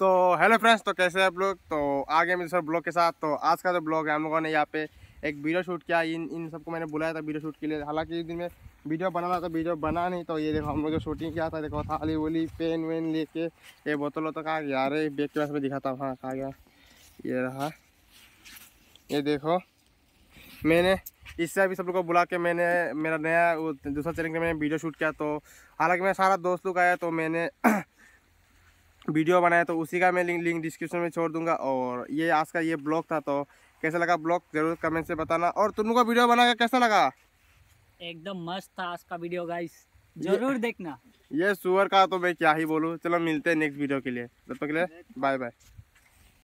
तो hello friends तो कैसे हैं आप लोग तो आ गए मेरे सर ब्लॉग के साथ तो आज का जो ब्लॉग है हम लोगों ने यहाँ पे एक वीडियो शूट किया इन इन सबको मैंने बुलाया था वीडियो शूट के लिए हालांकि इस दिन में वीडियो बना रहा था वीडियो बना नहीं तो ये देखो हम लोग जो शूटिंग किया था देखो थाली वोली पेन वेन लेके ये बोतलों तो कहा गया अरे बेग के पास में दिखाता हूँ हाँ कहा गया ये रहा ये देखो मैंने इससे अभी सब लोग को बुला के मैंने मेरा नया दूसरा चैनल का मैंने वीडियो शूट किया तो हालाँकि मैं सारा दोस्त लोग आया तो मैंने वीडियो बनाया तो उसी का मैं लिंक लिंक डिस्क्रिप्शन में छोड़ दूंगा और ये आज का ये ब्लॉग था तो कैसा लगा ब्लॉग जरूर कमेंट से बताना और तुम लोग का वीडियो बना कैसा लगा एकदम मस्त था आज का वीडियो गाइस जरूर देखना ये सुअर का तो मैं क्या ही बोलूँ चलो मिलते हैं नेक्स्ट वीडियो के लिए तब तक के लिए बाय बाय